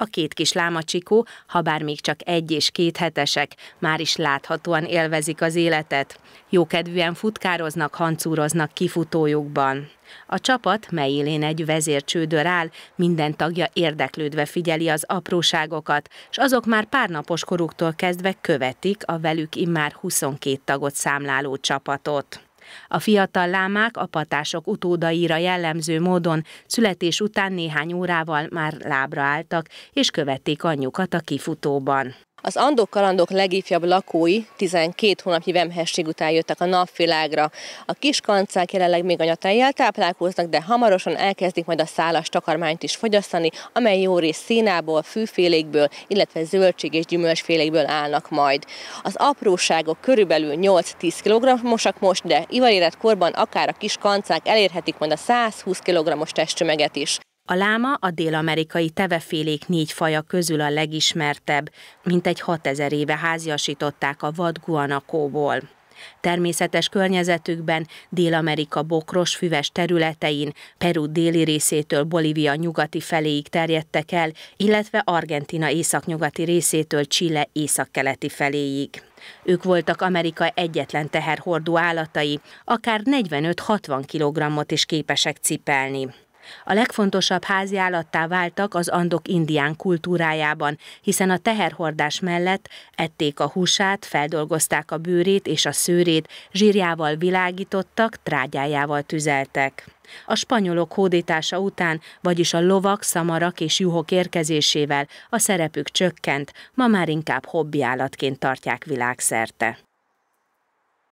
a két kis lámacsikó, ha bár még csak egy és két hetesek, már is láthatóan élvezik az életet. Jókedvűen futkároznak, hancúroznak kifutójukban. A csapat, mely élén egy vezércsődör áll, minden tagja érdeklődve figyeli az apróságokat, és azok már párnapos koruktól kezdve követik a velük immár 22 tagot számláló csapatot. A fiatal lámák a patások utódaira jellemző módon születés után néhány órával már lábra álltak, és követték anyjukat a kifutóban. Az Andok kalandok legifjabb lakói 12 hónapnyi vemhesség után jöttek a napvilágra. A kis kancák jelenleg még anyatejjel táplálkoznak, de hamarosan elkezdik majd a szálas takarmányt is fogyasztani, amely jó rész színából, fűfélékből, illetve zöldség és gyümölcsfélékből állnak majd. Az apróságok körülbelül 8-10 kg mosak most, de ivarélet korban akár a kis kancák elérhetik majd a 120 kg-os testcsömeget is. A láma a dél-amerikai tevefélék négy faja közül a legismertebb, mintegy 6000 éve háziasították a vad guanakóból. Természetes környezetükben, Dél-Amerika bokros füves területein, Peru déli részétől Bolívia nyugati feléig terjedtek el, illetve Argentina északnyugati részétől Chile északkeleti feléig. Ők voltak Amerika egyetlen teherhordó állatai, akár 45-60 kg-ot is képesek cipelni. A legfontosabb háziállattá váltak az andok indián kultúrájában, hiszen a teherhordás mellett ették a húsát, feldolgozták a bőrét és a szőrét, zsírjával világítottak, trágyájával tüzeltek. A spanyolok hódítása után, vagyis a lovak, szamarak és juhok érkezésével a szerepük csökkent, ma már inkább hobbi állatként tartják világszerte.